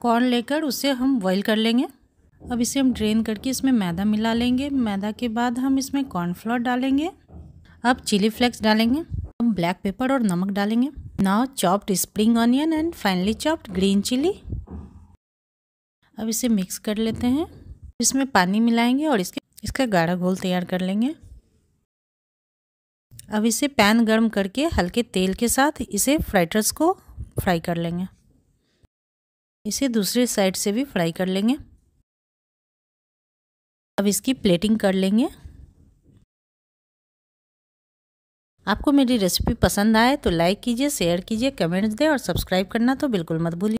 corn लेकर उसे हम बॉईल कर लेंगे अब इसे हम ड्रेन करके इसमें मैदा मिला लेंगे मैदा के बाद हम इसमें कॉर्नफ्लोर डालेंगे अब चिली फ्लेक्स डालेंगे अब ब्लैक पेपर और नमक डालेंगे now chopped spring onion and finally chopped green chilli अब इसे मिक्स कर लेते हैं इसमें पानी मिलाएंगे और इसके इसका गाढ़ा घोल तैयार कर लेंगे अब इसे पैन गर्म करके हल्के तेल के साथ इसे फ्राइटर्स को फ्राई कर लेंगे इसे दूसरे साइड से भी फ्राई कर लेंगे अब इसकी प्लेटिंग कर लेंगे आपको मेरी रेसिपी पसंद आए तो लाइक कीजिए शेयर कीजिए कमेंट्स दें और सब्सक्राइब करना तो बिल्कुल मत भूलिए